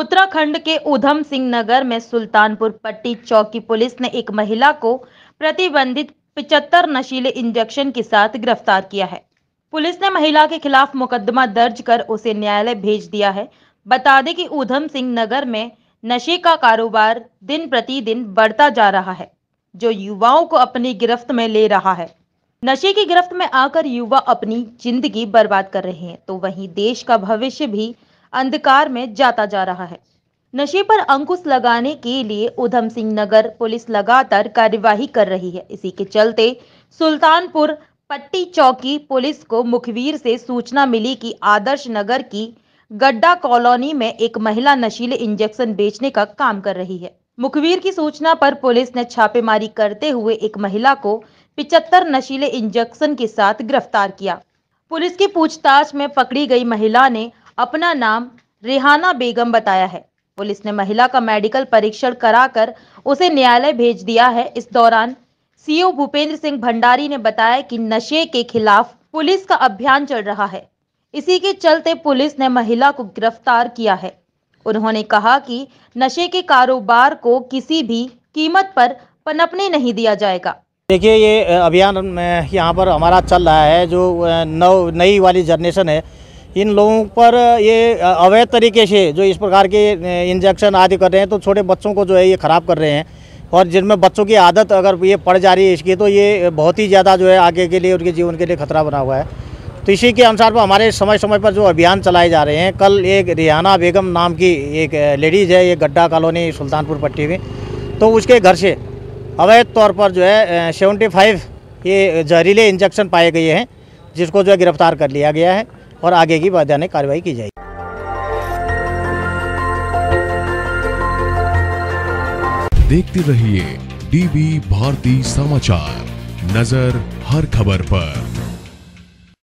उत्तराखंड के उधम सिंह नगर में सुल्तानपुर पट्टी चौकी पुलिस ने एक महिला को प्रतिबंधित पिचहत्तर नशीले इंजेक्शन के साथ गिरफ्तार किया है पुलिस ने महिला के खिलाफ मुकदमा दर्ज कर उसे न्यायालय भेज दिया है बता दें कि ऊधम सिंह नगर में नशे का कारोबार दिन प्रतिदिन बढ़ता जा रहा है जो युवाओं को अपनी गिरफ्त में ले रहा है नशे की गिरफ्त में आकर युवा अपनी जिंदगी बर्बाद कर रहे हैं तो वहीं देश का भविष्य भी अंधकार में जाता जा रहा है नशे पर अंकुश लगाने के लिए उधम सिंह नगर पुलिस लगातार कार्यवाही कर रही है इसी के चलते सुल्तानपुर पट्टी चौकी पुलिस को मुखबिर से सूचना मिली कि आदर्श नगर की गड्ढा कॉलोनी में एक महिला नशीले इंजेक्शन बेचने का काम कर रही है मुखबिर की सूचना पर पुलिस ने छापेमारी करते हुए एक महिला को पिचहत्तर नशीले इंजेक्शन के साथ गिरफ्तार किया पुलिस की पूछताछ में पकड़ी गई महिला ने अपना नाम रिहाना बेगम बताया है पुलिस ने महिला का मेडिकल परीक्षण कराकर उसे न्यायालय भेज दिया है इस दौरान सीओ भूपेंद्र सिंह भंडारी ने बताया कि नशे के खिलाफ पुलिस का अभियान चल रहा है इसी के चलते पुलिस ने महिला को गिरफ्तार किया है उन्होंने कहा कि नशे के कारोबार को किसी भी कीमत पर पनपने नहीं दिया जाएगा देखिए ये अभियान यहाँ पर हमारा चल रहा है जो नव नई वाली जनरेशन है इन लोगों पर ये अवैध तरीके से जो इस प्रकार के इंजेक्शन आदि कर रहे हैं तो छोटे बच्चों को जो है ये ख़राब कर रहे हैं और जिनमें बच्चों की आदत अगर ये पड़ जा रही है इसकी तो ये बहुत ही ज़्यादा जो है आगे के लिए उनके जीवन के लिए खतरा बना हुआ है तो इसी के अनुसार पर हमारे समय समय पर जो अभियान चलाए जा रहे हैं कल एक रिहाना बेगम नाम की एक लेडीज़ है ये गड्ढा कॉलोनी सुल्तानपुर पट्टी में तो उसके घर से अवैध तौर पर जो है सेवेंटी फाइव ये जहरीले इंजेक्शन पाए गए हैं जिसको जो है गिरफ़्तार कर लिया गया है और आगे की वैधानिक कार्रवाई की जाएगी देखते रहिए डीबी भारती समाचार नजर हर खबर पर